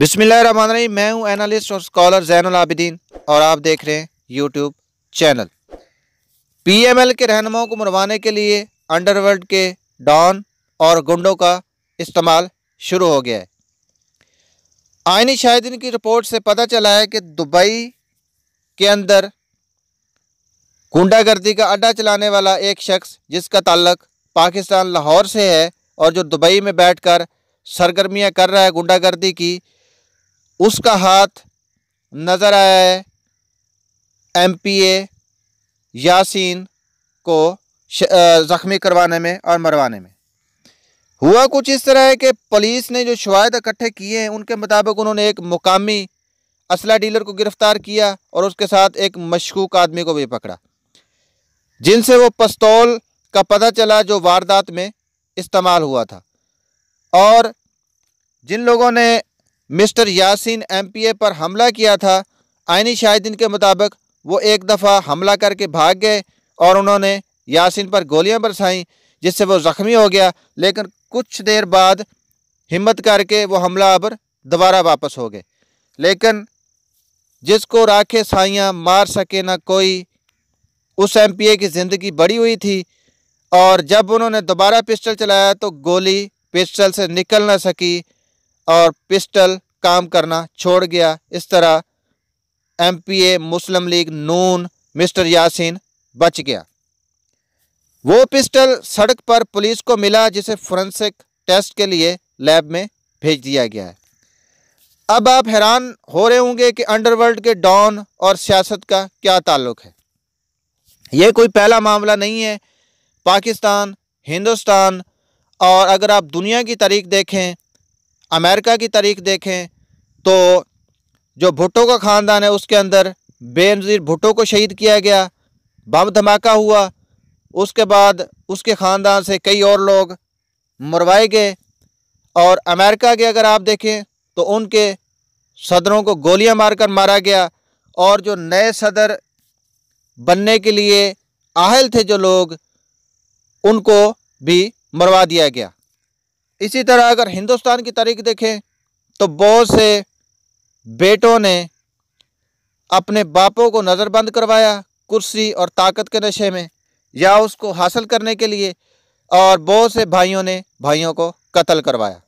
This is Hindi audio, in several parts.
बिसमीम मैं हूं एनालिस्ट और स्कॉलर जैन आबिदीन और आप देख रहे हैं यूट्यूब चैनल पीएमएल के रहनुमाओं को मरवाने के लिए अंडरवर्ल्ड के डॉन और गुंडों का इस्तेमाल शुरू हो गया है आइनी शाहिदीन की रिपोर्ट से पता चला है कि दुबई के अंदर गुंडागर्दी का अड्डा चलाने वाला एक शख्स जिसका ताल्लक पाकिस्तान लाहौर से है और जो दुबई में बैठकर सरगर्मियां कर रहा है गुंडागर्दी की उसका हाथ नज़र आया है एमपीए यासीन को ज़ख्मी करवाने में और मरवाने में हुआ कुछ इस तरह है कि पुलिस ने जो शवाद इकट्ठे किए हैं उनके मुताबिक उन्होंने एक मुकामी असला डीलर को गिरफ़्तार किया और उसके साथ एक मशकूक आदमी को भी पकड़ा जिनसे वो पस्तौल का पता चला जो वारदात में इस्तेमाल हुआ था और जिन लोगों ने मिस्टर यासिन एमपीए पर हमला किया था आइनी शाहिदीन के मुताबिक वो एक दफ़ा हमला करके भाग गए और उन्होंने यासिन पर गोलियां बरसाईं जिससे वो ज़ख्मी हो गया लेकिन कुछ देर बाद हिम्मत करके वो हमला अब दोबारा वापस हो गए लेकिन जिसको राखे साइयाँ मार सके ना कोई उस एमपीए की ज़िंदगी बड़ी हुई थी और जब उन्होंने दोबारा पिस्टल चलाया तो गोली पिस्टल से निकल ना सकी और पिस्टल काम करना छोड़ गया इस तरह एमपीए मुस्लिम लीग नून मिस्टर यासीन बच गया वो पिस्टल सड़क पर पुलिस को मिला जिसे फोरेंसिक टेस्ट के लिए लैब में भेज दिया गया है अब आप हैरान हो रहे होंगे कि अंडरवर्ल्ड के डॉन और सियासत का क्या ताल्लुक है ये कोई पहला मामला नहीं है पाकिस्तान हिंदुस्तान और अगर आप दुनिया की तारीख देखें अमेरिका की तारीख देखें तो जो भुट्टो का ख़ानदान है उसके अंदर बेनज़ीर भुट्टो को शहीद किया गया बम धमाका हुआ उसके बाद उसके ख़ानदान से कई और लोग मरवाए गए और अमेरिका के अगर आप देखें तो उनके सदरों को गोलियां मारकर मारा गया और जो नए सदर बनने के लिए आहल थे जो लोग उनको भी मरवा दिया गया इसी तरह अगर हिंदुस्तान की तारीख देखें तो बहुत से बेटों ने अपने बापों को नज़रबंद करवाया कुर्सी और ताकत के नशे में या उसको हासिल करने के लिए और बहुत से भाइयों ने भाइयों को कत्ल करवाया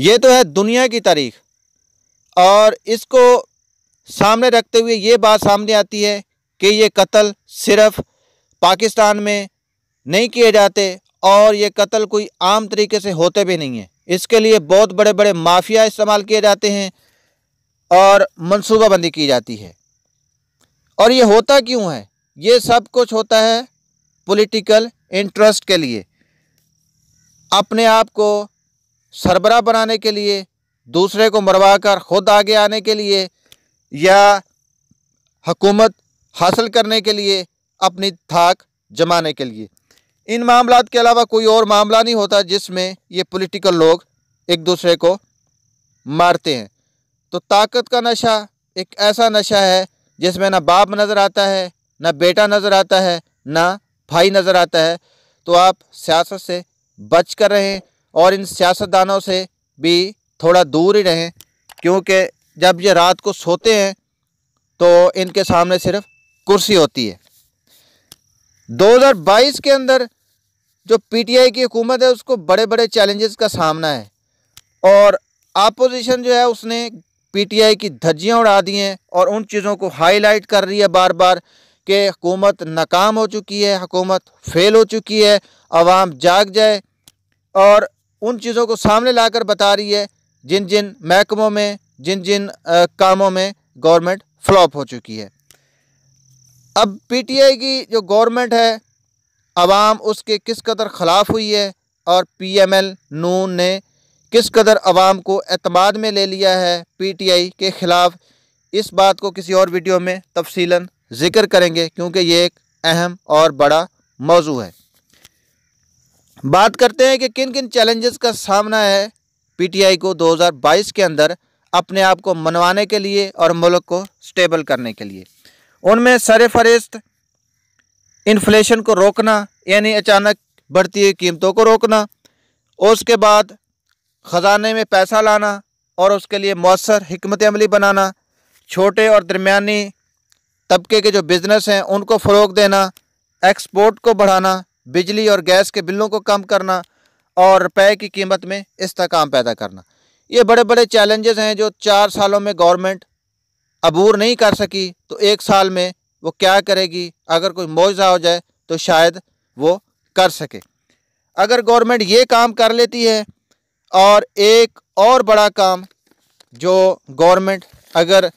ये तो है दुनिया की तारीख और इसको सामने रखते हुए ये बात सामने आती है कि ये कत्ल सिर्फ पाकिस्तान में नहीं किए जाते और ये कत्ल कोई आम तरीके से होते भी नहीं है इसके लिए बहुत बड़े बड़े माफिया इस्तेमाल किए जाते हैं और मनसूबाबंदी की जाती है और ये होता क्यों है ये सब कुछ होता है पॉलिटिकल इंटरेस्ट के लिए अपने आप को सरबरा बनाने के लिए दूसरे को मरवा कर ख़ुद आगे आने के लिए या हकूमत हासिल करने के लिए अपनी थाक जमाने के लिए इन मामला के अलावा कोई और मामला नहीं होता जिसमें ये पॉलिटिकल लोग एक दूसरे को मारते हैं तो ताकत का नशा एक ऐसा नशा है जिसमें ना बाप नज़र आता है ना बेटा नज़र आता है ना भाई नज़र आता है तो आप सियासत से बच कर रहें और इन सियासतदानों से भी थोड़ा दूर ही रहें क्योंकि जब ये रात को सोते हैं तो इनके सामने सिर्फ कुर्सी होती है 2022 के अंदर जो पीटीआई की हुकूमत है उसको बड़े बड़े चैलेंजेस का सामना है और आपोजिशन जो है उसने पीटीआई की धज्जियाँ उड़ा दी हैं और उन चीज़ों को हाईलाइट कर रही है बार बार कि हुकूमत नाकाम हो चुकी है हुकूमत फेल हो चुकी है आवाम जाग जाए और उन चीज़ों को सामने लाकर बता रही है जिन जिन महकमों में जिन जिन आ, कामों में गवर्नमेंट फ्लॉप हो चुकी है अब पीटीआई की जो गवर्नमेंट है आवाम उसके किस कदर ख़िलाफ़ हुई है और पीएमएल नून ने किस कदर आवाम को अतमाद में ले लिया है पीटीआई के ख़िलाफ़ इस बात को किसी और वीडियो में तफसीला ज़िक्र करेंगे क्योंकि ये एक अहम और बड़ा मौजू है बात करते हैं कि किन किन चैलेंजेस का सामना है पीटीआई को 2022 के अंदर अपने आप को मनवाने के लिए और मुल्क को स्टेबल करने के लिए उनमें सर फहरिस्त इन्फ्लेशन को रोकना यानी अचानक बढ़ती हुई कीमतों को रोकना उसके बाद ख़जाने में पैसा लाना और उसके लिए मौसर हमत अमली बनाना छोटे और दरमियानी तबके के जो बिज़नेस हैं उनको फ़रोग देना एक्सपोर्ट को बढ़ाना बिजली और गैस के बिलों को कम करना और रुपए की कीमत में इसकाम पैदा करना ये बड़े बड़े चैलेंजेस हैं जो चार सालों में गवर्नमेंट अबूर नहीं कर सकी तो एक साल में वो क्या करेगी अगर कोई मुआवजा हो जाए तो शायद वो कर सके अगर गवर्नमेंट ये काम कर लेती है और एक और बड़ा काम जो गवर्नमेंट अगर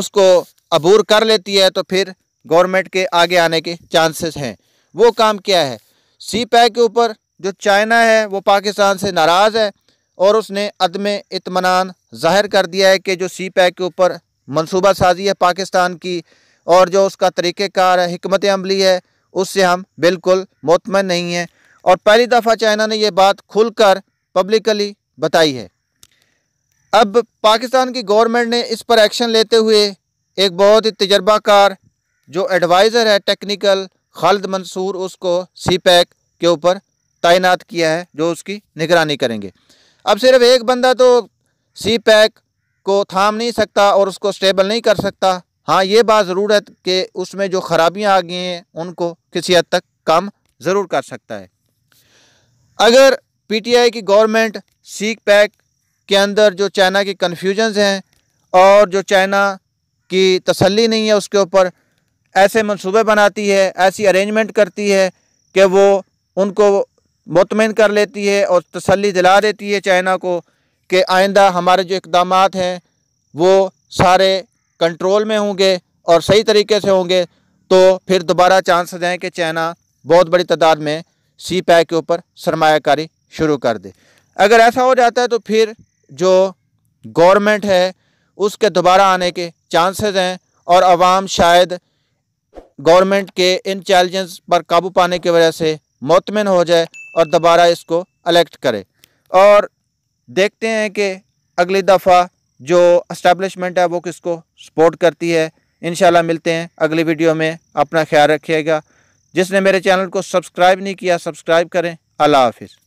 उसको अबूर कर लेती है तो फिर गवर्नमेंट के आगे आने के चांसेस हैं वो काम क्या है सी पैक के ऊपर जो चाइना है वो पाकिस्तान से नाराज़ है और उसने अदम इतमान ज़ाहिर कर दिया है कि जो सी पैक के ऊपर मनसूबा साजी है पाकिस्तान की और जो उसका तरीक़ार है हमत अमली है उससे हम बिल्कुल मुतमन नहीं हैं और पहली दफ़ा चाइना ने यह बात खुलकर पब्लिकली बताई है अब पाकिस्तान की गवर्नमेंट ने इस पर एक्शन लेते हुए एक बहुत ही तजर्बाकार जो एडवाइज़र है टेक्निकल खालिद मंसूर उसको सी पैक के ऊपर तैनात किया है जो उसकी निगरानी करेंगे अब सिर्फ एक बंदा तो सी पैक को थाम नहीं सकता और उसको स्टेबल नहीं कर सकता हाँ ये बात ज़रूर है कि उसमें जो ख़राबियाँ आ गई हैं उनको किसी हद तक कम ज़रूर कर सकता है अगर पीटीआई की गवर्नमेंट सीख पैक के अंदर जो चाइना के कन्फ्यूजनस हैं और जो चाइना की तसल्ली नहीं है उसके ऊपर ऐसे मंसूबे बनाती है ऐसी अरेंजमेंट करती है कि वो उनको मुतमिन कर लेती है और तसल्ली दिला देती है चाइना को कि आइंदा हमारे जो इकदाम हैं वो सारे कंट्रोल में होंगे और सही तरीके से होंगे तो फिर दोबारा चांसेस हैं कि चाइना बहुत बड़ी तादाद में सी पैक के ऊपर सरमाकारी शुरू कर दे अगर ऐसा हो जाता है तो फिर जो गवर्नमेंट है उसके दोबारा आने के चांसेस हैं और आवाम शायद गवर्नमेंट के इन चैलेंजेस पर काबू पाने की वजह से मतमिन हो जाए और दोबारा इसको अलेक्ट करे और देखते हैं कि अगली दफ़ा जो इस्टेब्लिशमेंट है वो किसको सपोर्ट करती है इन मिलते हैं अगली वीडियो में अपना ख्याल रखिएगा जिसने मेरे चैनल को सब्सक्राइब नहीं किया सब्सक्राइब करें अल्लाह हाफिज़